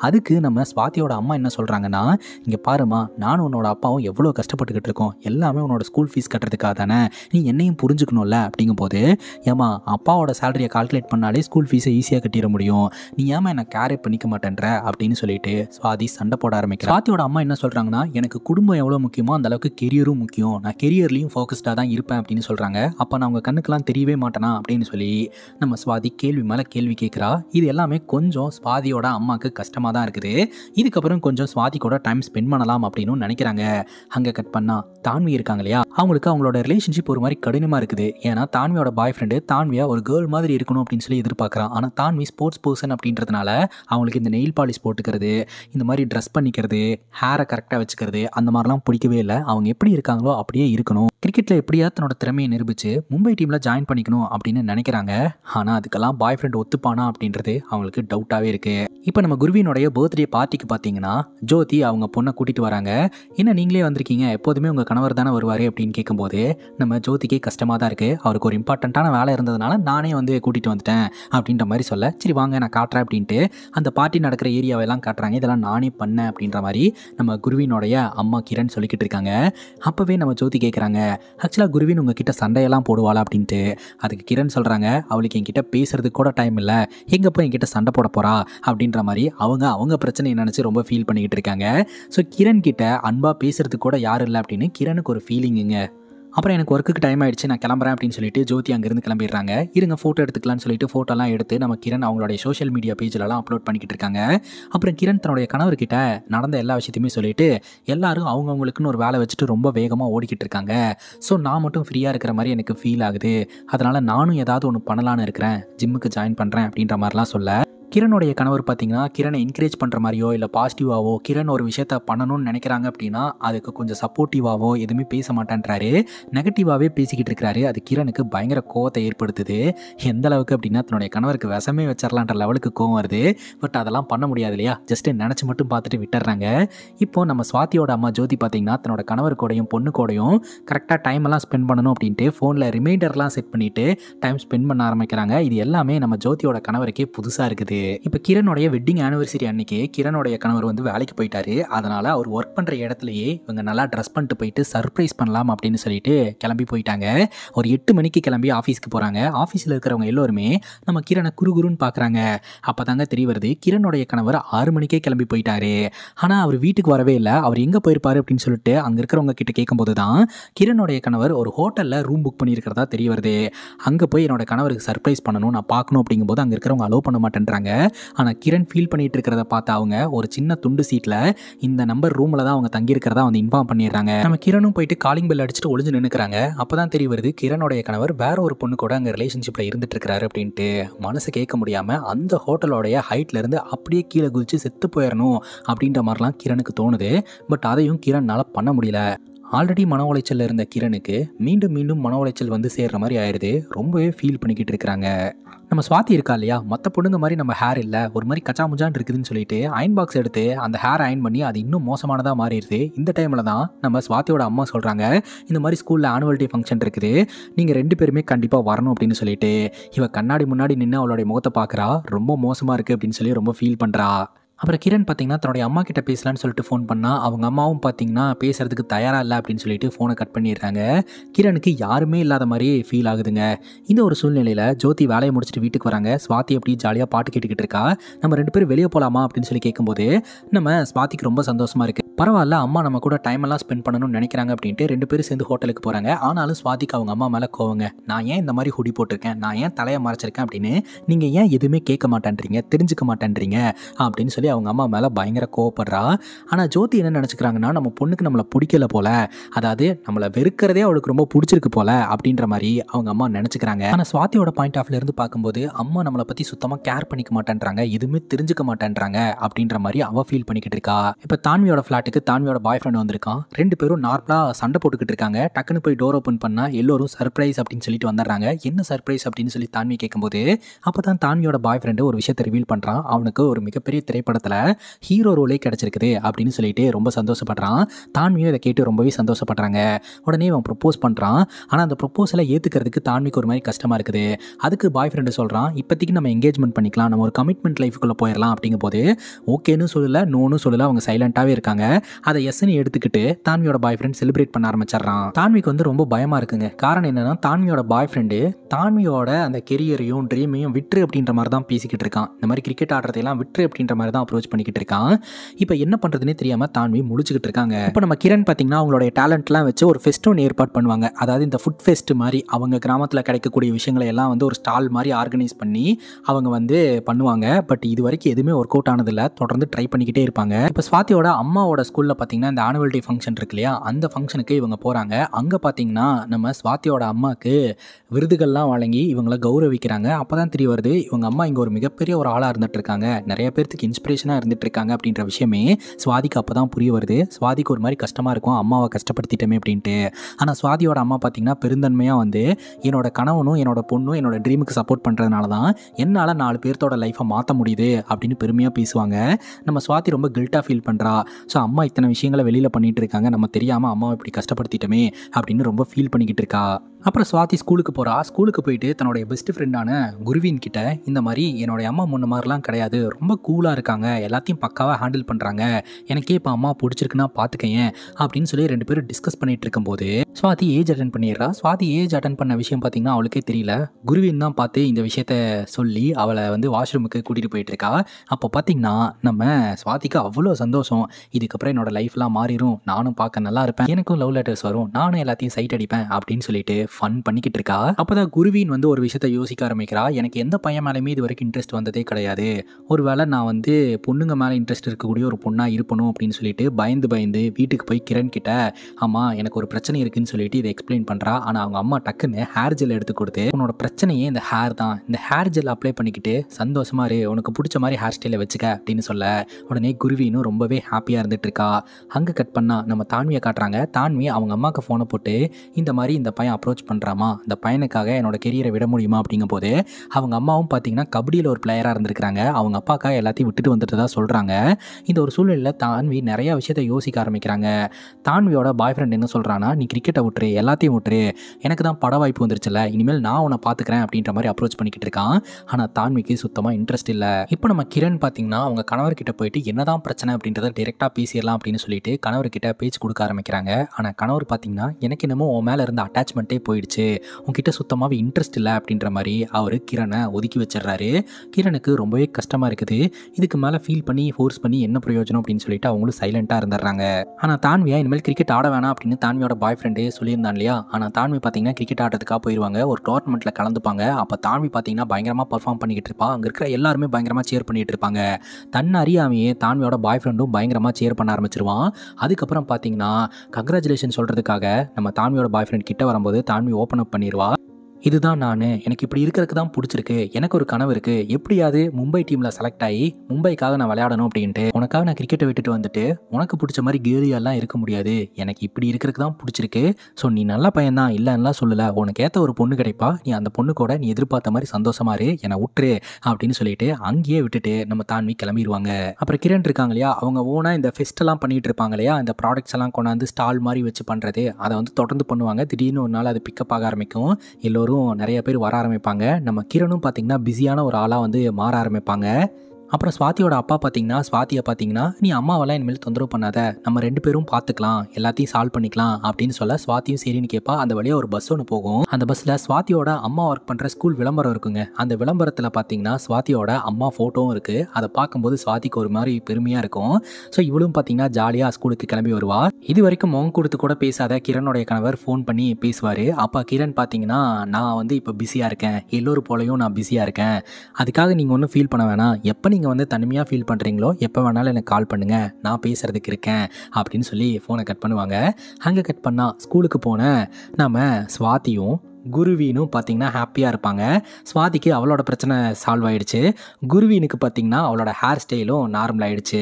அதுக்கு நம்ம ஸ்வாத்தியோட அம்மா என்ன சொல்கிறாங்கன்னா இங்கே பாருமா நானும் உன்னோட அப்பாவும் எவ்வளோ கஷ்டப்பட்டுக்கிட்டு இருக்கோம் எல்லாமே உன்னோட ஸ்கூல் ஃபீஸ் கட்டுற பண்ணுறதுக்காக தானே நீ என்னையும் புரிஞ்சுக்கணும்ல அப்படிங்கும் போது ஏமா அப்பாவோட சேலரியை கால்குலேட் பண்ணாலே ஸ்கூல் ஃபீஸை ஈஸியாக கட்டிட முடியும் நீ ஏமா என்னை கேரே பண்ணிக்க மாட்டேன்ற அப்படின்னு சொல்லிட்டு சுவாதி சண்டை போட ஆரம்பிக்கிறேன் சுவாதியோட அம்மா என்ன சொல்கிறாங்கன்னா எனக்கு குடும்பம் எவ்வளோ முக்கியமோ அந்த அளவுக்கு கெரியரும் முக்கியம் நான் கெரியர்லையும் ஃபோக்கஸ்டாக தான் இருப்பேன் அப்படின்னு சொல்கிறாங்க அப்போ நான் உங்கள் கண்ணுக்கெல்லாம் தெரியவே மாட்டேனா அப்படின்னு சொல்லி நம்ம சுவாதி கேள்வி மேலே கேள்வி கேட்குறா இது எல்லாமே கொஞ்சம் சுவாதியோட அம்மாவுக்கு கஷ்டமாக தான் இருக்குது இதுக்கப்புறம் கொஞ்சம் சுவாதி கூட டைம் ஸ்பெண்ட் பண்ணலாம் அப்படின்னு நினைக்கிறாங்க அங்கே கட் பண்ணால் தான்வி இருக்காங்க இல்லையா அவங்களுக்கு தான்விக்கு அவங்களோட ரிலேஷன்ஷிப் ஒரு மாதிரி கடினமாக இருக்குது ஏன்னா தான்வியோட பாய் ஃப்ரெண்டு தான்வியா ஒரு கேர்ள் மாதிரி இருக்கணும் அப்படின்னு சொல்லி எதிர்பார்க்குறான் ஆனால் தான்வி ஸ்போர்ட்ஸ் பர்சன் அப்படின்றதுனால அவங்களுக்கு இந்த நெயில் பாலிஷ் போட்டுக்கிறது இந்த மாதிரி ட்ரெஸ் பண்ணிக்கிறது ஹேரை கரெக்டாக வச்சுக்கிறது அந்த மாதிரிலாம் பிடிக்கவே இல்லை அவங்க எப்படி இருக்காங்களோ அப்படியே இருக்கணும் கிரிக்கெட்டில் எப்படியா தன்னோட திறமையை நிரூபித்து மும்பை டீமில் ஜாயின் பண்ணிக்கணும் அப்படின்னு நினைக்கிறாங்க ஆனால் அதுக்கெல்லாம் பாய் ஃப்ரெண்ட் ஒத்துப்பானா அப்படின்றது அவங்களுக்கு டவுட்டாகவே இருக்குது இப்போ நம்ம குருவினுடைய பர்த்டே பார்ட்டிக்கு பார்த்தீங்கன்னா ஜோதி அவங்க பொண்ணை கூட்டிகிட்டு வராங்க என்ன நீங்களே வந்திருக்கீங்க எப்போதுமே உங்கள் கணவர் தானே வருவார் அப்படின்னு கேட்கும்போது நம்ம ஜோதிக்கே கஷ்டமாக தான் இருக்குது அவருக்கு ஒரு இம்பார்ட்டண்ட்டான வேலை இருந்ததுனால நானே வந்து கூட்டிகிட்டு வந்துட்டேன் அப்படின்ற மாதிரி சொல்ல சரி வாங்க நான் காட்டுறேன் அப்படின்ட்டு அந்த பார்ட்டி நடக்கிற ஏரியாவெல்லாம் காட்டுறாங்க இதெல்லாம் நானே பண்ணேன் அப்படின்ற மாதிரி நம்ம குருவினுடைய அம்மா கிரண் சொல்லிக்கிட்டு இருக்காங்க அப்போவே நம்ம ஜோதி கேட்குறாங்க ஆக்சுவலாக குருவின் உங்ககிட்ட சண்டையெல்லாம் போடுவாளா அப்படின்ட்டு அதுக்கு கிரண் சொல்கிறாங்க அவளுக்கு என்கிட்ட பேசுறதுக்கு கூட டைம் இல்லை எங்கே போய் என்கிட்ட சண்டை போட போகிறா அப்படின்னு அப்படின்ற மாதிரி அவங்க அவங்க பிரச்சனை நினச்சி ரொம்ப ஃபீல் பண்ணிக்கிட்டு இருக்காங்க ஸோ கிரண் கிட்ட அன்பாக பேசுறதுக்கு கூட யாரும் இல்லை அப்படின்னு கிரணுக்கு ஒரு ஃபீலிங்குங்க அப்புறம் எனக்கு ஒர்க்குக்கு டைம் ஆயிடுச்சு நான் கிளம்புறேன் அப்படின்னு சொல்லிட்டு ஜோதி அங்கேருந்து கிளம்பிடுறாங்க இருங்க ஃபோட்டோ எடுத்துக்கலான்னு சொல்லிட்டு ஃபோட்டோலாம் எடுத்து நம்ம கிரண் அவங்களுடைய சோஷியல் மீடியா பேஜிலலாம் அப்லோட் பண்ணிக்கிட்டு இருக்காங்க அப்புறம் கிரண் தன்னுடைய கணவர்கிட்ட நடந்த எல்லா விஷயத்தையுமே சொல்லிட்டு எல்லாரும் அவங்கவுங்களுக்குன்னு ஒரு வேலை வச்சுட்டு ரொம்ப வேகமாக ஓடிக்கிட்டு இருக்காங்க ஸோ நான் மட்டும் ஃப்ரீயாக இருக்கிற மாதிரி எனக்கு ஃபீல் ஆகுது அதனால் நானும் ஏதாவது ஒன்று பண்ணலான்னு இருக்கிறேன் ஜிம்முக்கு ஜாயின் பண்ணுறேன் அப்படின்ற மாதிரிலாம் சொல்ல கிரணுடைய கணவர் பார்த்தீங்கன்னா கிரணை என்கரேஜ் பண்ணுற மாதிரியோ இல்லை பாசிட்டிவாவோ கிரண் ஒரு விஷயத்த பண்ணணும்னு நினைக்கிறாங்க அப்படின்னா அதுக்கு கொஞ்சம் சப்போர்ட்டிவாவோ எதுவுமே பேச மாட்டேன்றாரு நெகட்டிவாகவே பேசிக்கிட்டு இருக்கிறாரு அது கிரணுக்கு பயங்கர கோவத்தை ஏற்படுத்துது எந்த அளவுக்கு அப்படின்னா தன்னுடைய கணவருக்கு விஷமே வச்சிடலான்ற லெவலுக்கு கோவம் வருது பட் அதெல்லாம் பண்ண முடியாது இல்லையா ஜஸ்ட்டு நினச்சி மட்டும் பார்த்துட்டு விட்டுறாங்க இப்போ நம்ம சுவாத்தியோட அம்மா ஜோதி பார்த்தீங்கன்னா தன்னோட கணவர் கூடையும் பொண்ணு கூடையும் கரெக்டாக டைம் எல்லாம் ஸ்பெண்ட் பண்ணணும் அப்படின்ட்டு ஃபோனில் ரிமைண்டர்லாம் செட் பண்ணிவிட்டு டைம் ஸ்பெண்ட் பண்ண ஆரம்பிக்கிறாங்க இது எல்லாமே நம்ம ஜோதியோட கணவருக்கே புதுசாக இருக்குது இப்போ கிரணுடைய வெட்டிங் ஆனிவர்சரி அன்னைக்கு கிரணுடைய கணவர் வந்து வேலைக்கு போயிட்டாரு அதனால அவர் ஒர்க் பண்ற இடத்துலயே இவங்க நல்லா ட்ரெஸ் பண்ணிட்டு போயிட்டு சர்ப்ரைஸ் பண்ணலாம் அப்படின்னு சொல்லிட்டு கிளம்பி போயிட்டாங்க ஒரு எட்டு மணிக்கு கிளம்பி ஆஃபீஸ்க்கு போறாங்க ஆஃபீஸில் இருக்கிறவங்க எல்லோருமே நம்ம கிரணை குறுகுருன்னு பார்க்குறாங்க அப்போ தாங்க தெரிய வருது கிரணுடைய கணவர் ஆறு மணிக்கே கிளம்பி போயிட்டாரு ஆனால் அவர் வீட்டுக்கு வரவே இல்லை அவர் எங்கே போயிருப்பாரு அப்படின்னு சொல்லிட்டு அங்கே இருக்கிறவங்க கிட்ட கேட்கும்போது தான் கிரணுடைய கணவர் ஒரு ஹோட்டலில் ரூம் புக் பண்ணியிருக்கிறதா தெரிய வருது அங்கே போய் என்னோட கணவருக்கு சர்ப்ரைஸ் பண்ணணும் நான் பார்க்கணும் அப்படிங்கும்போது அங்கே இருக்கிறவங்க அலோவ் பண்ண மாட்டேன்றாங்க ஆனால் கிரண் ஃபீல் பண்ணிட்டு இருக்கிறத பார்த்து அவங்க ஒரு சின்ன துண்டு சீட்டில் இந்த நம்பர் ரூமில் தான் அவங்க தங்கியிருக்கிறதா வந்து இன்ஃபார்ம் பண்ணிடுறாங்க நம்ம கிரணும் போயிட்டு காலிங் பெல் அடிச்சுட்டு ஒளிஞ்சு நின்றுக்கிறாங்க அப்போ தான் தெரிய வருது கிரணுடைய கணவர் வேற ஒரு பொண்ணு கூட அங்கே ரிலேஷன்ஷிப்பில் இருந்துட்டு இருக்கிறாரு அப்படின்ட்டு மனசு கேட்க முடியாமல் அந்த ஹோட்டலோடைய ஹைட்லேருந்து அப்படியே கீழே குதிச்சு செத்து போயிடணும் அப்படின்ற மாதிரிலாம் கிரணுக்கு தோணுது பட் அதையும் கிரண்னால் பண்ண முடியல ஆல்ரெடி மன உளைச்சலில் இருந்த கிரணுக்கு மீண்டும் மீண்டும் மன உளைச்சல் வந்து சேர்ற மாதிரி ஆயிடுது ரொம்பவே ஃபீல் பண்ணிக்கிட்டு இருக்கிறாங்க நம்ம சுவாதி இருக்கா இல்லையா மற்ற பொண்ணுங்க மாதிரி நம்ம ஹேர் இல்லை ஒரு மாதிரி கச்சாமுச்சான் இருக்குதுன்னு சொல்லிட்டு அயன் பாக்ஸ் எடுத்து அந்த ஹேர் அயன் பண்ணி அது இன்னும் மோசமானதாக மாறிடுது இந்த டைமில் தான் நம்ம சுவாத்தியோட அம்மா சொல்கிறாங்க இந்த மாதிரி ஸ்கூலில் ஆனுவல் டே ஃபங்க்ஷன் இருக்குது நீங்கள் ரெண்டு பேருமே கண்டிப்பாக வரணும் அப்படின்னு சொல்லிட்டு இவ கண்ணாடி முன்னாடி நின்று அவளுடைய முகத்தை பார்க்குறா ரொம்ப மோசமாக இருக்குது அப்படின்னு சொல்லி ரொம்ப ஃபீல் பண்ணுறா அப்புறம் கிரண் பார்த்தீங்கன்னா தன்னுடைய அம்மா கிட்ட பேசலான்னு சொல்லிட்டு ஃபோன் பண்ணால் அவங்க அம்மாவும் பார்த்தீங்கன்னா பேசுறதுக்கு தயாராக இல்லை அப்படின்னு சொல்லிட்டு ஃபோனை கட் பண்ணிடுறாங்க கிரணுக்கு யாருமே இல்லாத மாதிரியே ஃபீல் ஆகுதுங்க இந்த ஒரு சூழ்நிலையில் ஜோதி வேலையை முடிச்சுட்டு வீட்டுக்கு வராங்க ஸ்வாதி அப்படி ஜாலியாக பாட்டு கேட்டுக்கிட்டு இருக்கா நம்ம ரெண்டு பேரும் வெளியே போகலாமா அப்படின்னு சொல்லி கேட்கும்போது நம்ம ஸ்வாதிக்கு ரொம்ப சந்தோஷமாக இருக்குது பரவாயில்ல அம்மா நம்ம கூட டைம் எல்லாம் ஸ்பெண்ட் பண்ணணும்னு நினைக்கிறாங்க அப்படின்ட்டு ரெண்டு பேரும் சேர்ந்து ஹோட்டலுக்கு போகிறாங்க ஆனாலும் ஸ்வாதிக்கு அவங்க அம்மா மேலே கோவங்க நான் ஏன் இந்த மாதிரி ஹுடி போட்டிருக்கேன் நான் ஏன் தலையை மறைச்சிருக்கேன் அப்படின்னு நீங்கள் ஏன் எதுவுமே கேட்க மாட்டேன்றீங்க தெரிஞ்சுக்க மாட்டேன்றீங்க அப்படின்னு சொல்லி அவங்க அம்மா மேலே பயங்கர கோவப்படுறா ஆனால் ஜோதி என்ன நினச்சிக்கிறாங்கன்னா நம்ம பொண்ணுக்கு நம்மளை பிடிக்கல போல் அதாவது நம்மளை வெறுக்கிறதே அவளுக்கு ரொம்ப பிடிச்சிருக்கு போல் அப்படின்ற மாதிரி அவங்க அம்மா நினச்சிக்கிறாங்க ஆனால் சுவாத்தியோட பாயிண்ட் ஆஃப்ல இருந்து பார்க்கும்போது அம்மா நம்மளை பற்றி சுத்தமாக கேர் பண்ணிக்க மாட்டேன்றாங்க எதுவுமே தெரிஞ்சுக்க மாட்டேன்றாங்க அப்படின்ற மாதிரி அவள் ஃபீல் பண்ணிக்கிட்டு இருக்கா இப்போ தான்வியோட ஃபிளாட் பார்ட்டிக்கு தான்வியோட பாய் ஃப்ரெண்ட் வந்திருக்கான் ரெண்டு பேரும் நார்மலாக சண்டை போட்டுக்கிட்டு இருக்காங்க டக்குன்னு போய் டோர் ஓப்பன் பண்ணால் எல்லோரும் சர்ப்ரைஸ் அப்படின்னு சொல்லிட்டு வந்துடுறாங்க என்ன சர்ப்ரைஸ் அப்படின்னு சொல்லி தான்வி கேட்கும்போது அப்போ தான் தான்வியோட பாய் ஃப்ரெண்டு ஒரு விஷயத்தை ரிவீல் பண்ணுறான் அவனுக்கு ஒரு மிகப்பெரிய திரைப்படத்தில் ஹீரோ ரோலே கிடச்சிருக்குது அப்படின்னு சொல்லிட்டு ரொம்ப சந்தோஷப்படுறான் தான்வியும் இதை கேட்டு ரொம்பவே சந்தோஷப்படுறாங்க உடனே அவன் ப்ரொப்போஸ் பண்ணுறான் ஆனால் அந்த ப்ரொப்போசலை ஏற்றுக்கிறதுக்கு தான்விக்கு ஒரு மாதிரி கஷ்டமாக இருக்குது அதுக்கு பாய் ஃப்ரெண்டு சொல்கிறான் இப்போதைக்கு நம்ம எங்கேஜ்மெண்ட் பண்ணிக்கலாம் நம்ம ஒரு கமிட்மெண்ட் லைஃபுக்குள்ளே போயிடலாம் அப்படிங்கும்போது ஓகேன்னு சொல்லலை நோன்னு சொல்லலை அவங்க சைலண்ட்டாகவே இருக்காங்க அதை எஸ்எனி எடுத்துக்கிட்டு தான்வியோட பாய் ஃப்ரெண்ட் செலிப்ரேட் பண்ண ஆரம்பிச்சிடறான் தான்விக்கு வந்து ரொம்ப பயமா இருக்குங்க காரணம் என்னன்னா தான்வியோட பாய் ஃப்ரெண்டு தான்வியோட அந்த கெரியரையும் ட்ரீமையும் விட்டு அப்படின்ற மாதிரி தான் பேசிக்கிட்டு இருக்கான் இந்த மாதிரி கிரிக்கெட் ஆடுறதையெல்லாம் விட்டு அப்படின்ற மாதிரி தான் அப்ரோச் பண்ணிக்கிட்டு இருக்கான் இப்போ என்ன பண்ணுறதுனே தெரியாமல் தான்வி முடிச்சுக்கிட்டு இருக்காங்க இப்போ நம்ம கிரண் பார்த்தீங்கன்னா அவங்களுடைய டேலண்ட்லாம் வச்சு ஒரு ஃபெஸ்ட் ஏற்பாடு பண்ணுவாங்க அதாவது இந்த ஃபுட் ஃபெஸ்ட் மாதிரி அவங்க கிராமத்தில் கிடைக்கக்கூடிய விஷயங்களை எல்லாம் வந்து ஒரு ஸ்டால் மாதிரி ஆர்கனைஸ் பண்ணி அவங்க வந்து பண்ணுவாங்க பட் இது வரைக்கும் எதுவுமே ஒர்க் அவுட் ஆனதில்லை தொடர்ந்து ட்ரை பண்ணிக்கிட்டே இருப்பாங்க இப்போ சுவாத்தியோட அம்மாவோட அப்பாவோட ஸ்கூலில் பார்த்தீங்கன்னா இந்த ஆனுவல் டே ஃபங்க்ஷன் இருக்கு இல்லையா அந்த ஃபங்க்ஷனுக்கு இவங்க போகிறாங்க அங்கே பார்த்தீங்கன்னா நம்ம ஸ்வாத்தியோட அம்மாவுக்கு விருதுகள்லாம் வழங்கி இவங்களை கௌரவிக்கிறாங்க அப்போ தான் தெரிய வருது இவங்க அம்மா இங்கே ஒரு மிகப்பெரிய ஒரு ஆளாக இருந்துட்டு நிறைய பேர்த்துக்கு இன்ஸ்பிரேஷனாக இருந்துகிட்ருக்காங்க அப்படின்ற விஷயமே சுவாதிக்கு அப்போ தான் புரிய வருது சுவாதிக்கு ஒரு மாதிரி கஷ்டமாக இருக்கும் அம்மாவை கஷ்டப்படுத்திட்டமே அப்படின்ட்டு ஆனால் சுவாதியோட அம்மா பார்த்தீங்கன்னா பெருந்தன்மையாக வந்து என்னோட கணவனும் என்னோட பொண்ணும் என்னோட ட்ரீமுக்கு சப்போர்ட் பண்ணுறதுனால தான் என்னால் நாலு பேர்த்தோட லைஃப்பை மாற்ற முடியுது அப்படின்னு பெருமையாக பேசுவாங்க நம்ம சுவாதி ரொம்ப கில்ட்டாக ஃபீல் பண்ணுறா ஸோ அம்மா இத்தனை விஷயங்களை வெளியில் பண்ணிகிட்டு இருக்காங்க நம்ம தெரியாமல் அம்மாவை இப்படி கஷ்டப்படுத்திட்டமே அப்படின்னு ரொம்ப ஃபீல் பண்ணிக்கிட்டு இருக்கா அப்புறம் சுவாதி ஸ்கூலுக்கு போகிறா ஸ்கூலுக்கு போயிட்டு தன்னுடைய பெஸ்ட் ஃப்ரெண்டான குருவின் கிட்ட இந்த மாதிரி என்னுடைய அம்மா முன்ன மாதிரிலாம் கிடையாது ரொம்ப கூலாக இருக்காங்க எல்லாத்தையும் பக்காவாக ஹேண்டில் பண்ணுறாங்க எனக்கே இப்போ அம்மா பிடிச்சிருக்குன்னா பார்த்துக்கேன் அப்படின்னு சொல்லி ரெண்டு பேரும் டிஸ்கஸ் பண்ணிட்டு இருக்கும்போது சுவாதி ஏஜ் அட்டன் பண்ணிடுறா சுவாதி ஏஜ் அட்டன் பண்ண விஷயம் பார்த்தீங்கன்னா அவளுக்கே தெரியல குருவின் தான் பார்த்து இந்த விஷயத்த சொல்லி அவளை வந்து வாஷ்ரூமுக்கு கூட்டிகிட்டு போயிட்டு இருக்கா அப்போ பார்த்தீங்கன்னா நம்ம சுவாதிக்கு அவ்வளோ சந்தோஷம் இதுக்கு அதுக்கப்புறம் என்னோட லைஃப்லாம் மாறிடும் நானும் பார்க்க நல்லா இருப்பேன் எனக்கும் லவ் லெட்டர்ஸ் வரும் நானும் எல்லாத்தையும் சைட் அடிப்பேன் அப்படின்னு சொல்லிட்டு ஃபன் பண்ணிக்கிட்டு இருக்கா அப்போதான் குருவின் வந்து ஒரு விஷயத்த யோசிக்க ஆரம்பிக்கிறா எனக்கு எந்த பையன் மேலேயுமே இது வரைக்கும் இன்ட்ரெஸ்ட் வந்ததே கிடையாது ஒரு வேளை நான் வந்து பொண்ணுங்க மேலே இன்ட்ரெஸ்ட் இருக்கக்கூடிய ஒரு பொண்ணாக இருக்கணும் அப்படின்னு சொல்லிட்டு பயந்து பயந்து வீட்டுக்கு போய் கிரண் கிட்ட அம்மா எனக்கு ஒரு பிரச்சனை இருக்குன்னு சொல்லிட்டு இதை எக்ஸ்பிளைன் பண்ணுறா ஆனால் அவங்க அம்மா டக்குன்னு ஹேர் ஜெல் எடுத்து கொடுத்து உன்னோட பிரச்சனையே இந்த ஹேர் தான் இந்த ஹேர் ஜெல் அப்ளை பண்ணிக்கிட்டு சந்தோஷமா இரு உனக்கு பிடிச்ச மாதிரி ஹேர் ஸ்டைலை வச்சுக்க அப்படின்னு சொல்ல உடனே குருவினும் ரொம்பவே ஹாப்பியாக இருந்துட்டு இருக்கா அங்கே கட் பண்ணால் நம்ம தான்வியை காட்டுறாங்க தான்வி அவங்க அம்மாவுக்கு ஃபோனை போட்டு இந்த மாதிரி இந்த பையன் அப்ரோச் பண்ணுறாமா இந்த பையனுக்காக என்னோடய கெரியரை விட முடியுமா அப்படிங்கும் போது அவங்க அம்மாவும் பார்த்தீங்கன்னா கபடியில் ஒரு பிளேயராக இருந்திருக்கிறாங்க அவங்க அப்பாக்கா எல்லாத்தையும் விட்டுட்டு வந்துட்டு தான் சொல்கிறாங்க இந்த ஒரு சூழ்நிலையில் தான்வி நிறையா விஷயத்தை யோசிக்க ஆரம்பிக்கிறாங்க தான்வியோட பாய் ஃப்ரெண்ட் என்ன சொல்கிறான்னா நீ கிரிக்கெட்டை விட்டுரு எல்லாத்தையும் விட்டுரு எனக்கு தான் பட வாய்ப்பு வந்துருச்சுல இனிமேல் நான் உன்னை பார்த்துக்கிறேன் அப்படின்ற மாதிரி அப்ரோச் பண்ணிக்கிட்டு இருக்கான் ஆனால் தான்விக்கு சுத்தமாக இன்ட்ரெஸ்ட் இல்லை இப்போ நம்ம கிரண் பார்த்தீங்கன்னா அவங்க கணவர்கிட்ட போயிட்டு என்னதான் பிரச்சனை அப்படின்றத டேரெக்டாக பேசி பேசிடலாம் அப்படின்னு சொல்லிட்டு கணவர்கிட்ட பேச்சு கொடுக்க ஆரம்பிக்கிறாங்க ஆனால் கணவர் பார்த்தீங்கன்னா எனக்கு என்னமோ உன் மேலே இருந்த அட்டாச்மெண்ட்டே போயிடுச்சு உன்கிட்ட சுத்தமாகவே இன்ட்ரெஸ்ட் இல்லை அப்படின்ற மாதிரி அவர் கிரணை ஒதுக்கி வச்சிடுறாரு கிரணுக்கு ரொம்பவே கஷ்டமாக இருக்குது இதுக்கு மேலே ஃபீல் பண்ணி ஃபோர்ஸ் பண்ணி என்ன பிரயோஜனம் அப்படின்னு சொல்லிட்டு அவங்களும் சைலண்ட்டாக இருந்துடுறாங்க ஆனால் தான்வியா இனிமேல் கிரிக்கெட் ஆட வேணாம் அப்படின்னு தான்வியோட பாய் ஃப்ரெண்டு சொல்லியிருந்தான் இல்லையா ஆனால் தான்வி பார்த்தீங்கன்னா கிரிக்கெட் ஆடுறதுக்காக போயிடுவாங்க ஒரு டோர்னமெண்ட்டில் கலந்துப்பாங்க அப்போ தான்வி பார்த்தீங்கன்னா பயங்கரமாக பர்ஃபார்ம் பண்ணிக்கிட்டு இருப்பான் அங்கே இருக்கிற எல்லாருமே பயங்கரமாக சேர் பண்ணிகிட்டு இருப்பாங்க தன் அறியாமையே தான்வியோட பாய் ஃப்ரெண்டும் பயங்கரமாக சேர் பண்ண பண்ண ஆரம்பிச்சிருவான் அதுக்கப்புறம் பார்த்தீங்கன்னா கங்க்ராச்சுலேஷன் சொல்கிறதுக்காக நம்ம தான்வியோட பாய் ஃப்ரெண்ட் கிட்ட வரும்போது தான்வி ஓப்பன் அப் பண்ணிடுவா இதுதான் நான் எனக்கு இப்படி இருக்கிறதுக்கு தான் பிடிச்சிருக்கு எனக்கு ஒரு கனவு இருக்கு எப்படியாவது மும்பை டீம்ல செலக்ட் ஆகி மும்பைக்காக நான் விளையாடணும் அப்படின்ட்டு உனக்காக நான் கிரிக்கெட்டை விட்டுட்டு வந்துட்டு உனக்கு பிடிச்ச மாதிரி கேலியெல்லாம் இருக்க முடியாது எனக்கு இப்படி இருக்கிறதுக்கு தான் பிடிச்சிருக்கு ஸோ நீ நல்ல பையன் தான் இல்லைன்னா சொல்லல உனக்கு ஏற்ற ஒரு பொண்ணு கிடைப்பா நீ அந்த பொண்ணு கூட நீ எதிர்பார்த்த மாதிரி சந்தோஷமா இரு என்னை விட்டுரு அப்படின்னு சொல்லிட்டு அங்கேயே விட்டுட்டு நம்ம தான்வி கிளம்பிடுவாங்க அப்புறம் கிரண் இருக்காங்க இல்லையா அவங்க ஓனா இந்த எல்லாம் பண்ணிட்டு இருப்பாங்க இல்லையா இந்த ப்ராடக்ட்ஸ் எல்லாம் கொண்டாந்து ஸ்டால் மாதிரி வச்சு பண்றது அதை வந்து தொடர்ந்து பண்ணுவாங்க திடீர்னு ஒரு நாள் அது பிக்கப் ஆக ஆரம்பிக்கும் எல்லோரும் வரும் நிறைய பேர் வர ஆரம்பிப்பாங்க நம்ம கிரணும் பார்த்திங்கன்னா பிஸியான ஒரு ஆளாக வந்து மாற ஆரம்பிப்பாங்க அப்புறம் சுவாத்தியோட அப்பா பார்த்தீங்கன்னா சுவாத்தியை பார்த்தீங்கன்னா நீ அம்மாவெல்லாம் இனிமேல் தொந்தரவு பண்ணாத நம்ம ரெண்டு பேரும் பார்த்துக்கலாம் எல்லாத்தையும் சால்வ் பண்ணிக்கலாம் அப்படின்னு சொல்ல சுவாத்தியும் சரின்னு கேட்பா அந்த வழியாக ஒரு பஸ் ஒன்று போகும் அந்த பஸ்ஸில் சுவாத்தியோட அம்மா ஒர்க் பண்ணுற ஸ்கூல் விளம்பரம் இருக்குங்க அந்த விளம்பரத்தில் பார்த்தீங்கன்னா சுவாத்தியோட அம்மா ஃபோட்டோவும் இருக்குது அதை பார்க்கும்போது சுவாத்திக்கு ஒரு மாதிரி பெருமையாக இருக்கும் ஸோ இவளும் பார்த்தீங்கன்னா ஜாலியாக ஸ்கூலுக்கு கிளம்பி வருவா இது வரைக்கும் முகம் கொடுத்து கூட பேசாத கிரணுடைய கணவர் ஃபோன் பண்ணி பேசுவார் அப்பா கிரண் பார்த்தீங்கன்னா நான் வந்து இப்போ பிஸியாக இருக்கேன் எல்லோரும் போலையும் நான் பிஸியாக இருக்கேன் அதுக்காக நீங்கள் ஒன்றும் ஃபீல் பண்ண வேணாம் எப்போ நீங்கள் வந்து தனிமையாக ஃபீல் பண்ணுறீங்களோ எப்போ வேணாலும் எனக்கு கால் பண்ணுங்கள் நான் பேசுகிறதுக்கு இருக்கேன் அப்படின்னு சொல்லி ஃபோனை கட் பண்ணுவாங்க அங்கே கட் பண்ணால் ஸ்கூலுக்கு போன நம்ம சுவாத்தியும் குருவீனும் பார்த்திங்கன்னா ஹாப்பியாக இருப்பாங்க சுவாதிக்கு அவளோட பிரச்சனை சால்வ் ஆகிடுச்சு குருவீனுக்கு பார்த்திங்கன்னா அவளோட ஹேர் ஸ்டைலும் நார்மல் ஆகிடுச்சு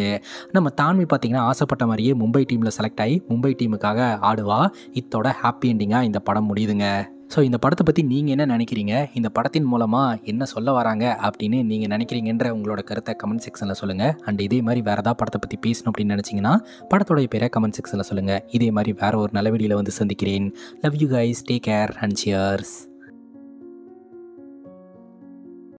நம்ம தான்வி பார்த்திங்கன்னா ஆசைப்பட்ட மாதிரியே மும்பை டீமில் செலக்ட் ஆகி மும்பை டீமுக்காக ஆடுவா இத்தோட ஹாப்பி எண்டிங்காக இந்த படம் முடியுதுங்க ஸோ இந்த படத்தை பற்றி நீங்கள் என்ன நினைக்கிறீங்க இந்த படத்தின் மூலமாக என்ன சொல்ல வராங்க அப்படின்னு நீங்கள் நினைக்கிறீங்கன்ற உங்களோட கருத்தை கமெண்ட் செக்ஷனில் சொல்லுங்கள் அண்ட் இதே மாதிரி வேறு ஏதாவது படத்தை பற்றி பேசணும் அப்படின்னு நினச்சிங்கன்னா படத்தோடைய பேரை கமெண்ட் செக்ஷனில் சொல்லுங்கள் இதே மாதிரி வேறு ஒரு நல்ல வீடியோவில் வந்து சந்திக்கிறேன் love you guys take care and cheers